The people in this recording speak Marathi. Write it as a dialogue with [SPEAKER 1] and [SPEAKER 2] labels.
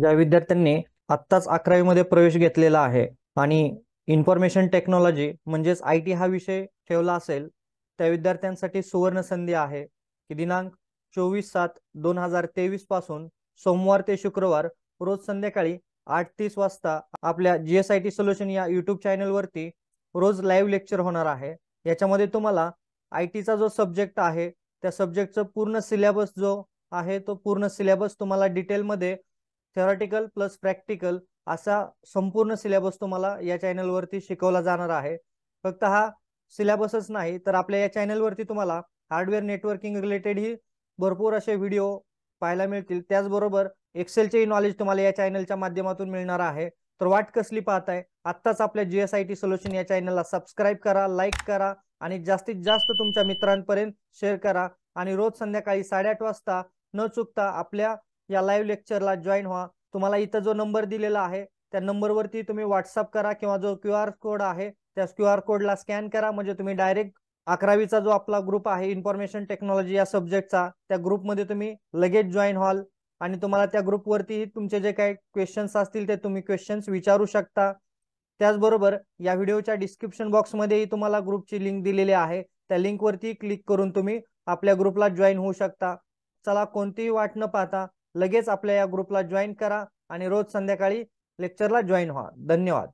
[SPEAKER 1] ज्या विद्यार्थ्यांनी आत्ताच अकरावीमध्ये प्रवेश घेतलेला आहे आणि इन्फॉर्मेशन टेक्नॉलॉजी म्हणजेच आय टी हा विषय ठेवला असेल त्या विद्यार्थ्यांसाठी सुवर्ण संधी आहे की दिनांक चोवीस सात दोन हजार तेवीस पासून सोमवार ते शुक्रवार रोज संध्याकाळी आठ तीस वाजता आपल्या G S I T solution या यूट्यूब चॅनलवरती रोज लाईव्ह लेक्चर होणार आहे याच्यामध्ये तुम्हाला आय टीचा जो सब्जेक्ट आहे त्या सब्जेक्टचं पूर्ण सिलेबस जो आहे तो पूर्ण सिलेबस तुम्हाला डिटेलमध्ये थेरॉटिकल प्लस प्रॅक्टिकल असा संपूर्ण सिलेबस तुम्हाला या चॅनलवरती शिकवला जाणार आहे फक्त हा सिलेबसच नाही तर आपल्या या चॅनलवरती तुम्हाला हार्डवेअर नेटवर्किंग ही भरपूर असे व्हिडिओ पाहायला मिळतील त्याचबरोबर एक्सेलचेही नॉलेज तुम्हाला या चॅनलच्या माध्यमातून मिळणार आहे तर वाट कसली पाहताय आत्ताच आपल्या टी सोल्युशन या चॅनलला सबस्क्राईब करा लाईक करा आणि जास्तीत जास्त तुमच्या मित्रांपर्यंत शेअर करा आणि रोज संध्याकाळी साडेआठ वाजता न चुकता आपल्या या लाईव्ह लेक्चरला जॉईन व्हा तुम्हाला इथं जो नंबर दिलेला आहे त्या नंबरवरती तुम्ही व्हॉट्सअप करा किंवा जो क्यू आर कोड आहे त्या क्यू आर कोडला स्कॅन करा म्हणजे तुम्ही डायरेक्ट अकरावीचा जो आपला ग्रुप आहे इन्फॉर्मेशन टेक्नॉलॉजी या सब्जेक्टचा त्या ग्रुपमध्ये तुम्ही लगेच जॉईन व्हाल आणि तुम्हाला त्या ग्रुपवरतीही तुमचे जे काही क्वेश्चन्स असतील ते तुम्ही क्वेश्चन्स विचारू शकता त्याचबरोबर या व्हिडिओच्या डिस्क्रिप्शन बॉक्समध्येही तुम्हाला ग्रुपची लिंक दिलेली आहे त्या लिंकवरती क्लिक करून तुम्ही आपल्या ग्रुपला जॉईन होऊ शकता चला कोणतीही वाट न पाहता लगेच आपल्या या ग्रुपला जॉईन करा आणि रोज संध्याकाळी लेक्चरला जॉईन व्हा धन्यवाद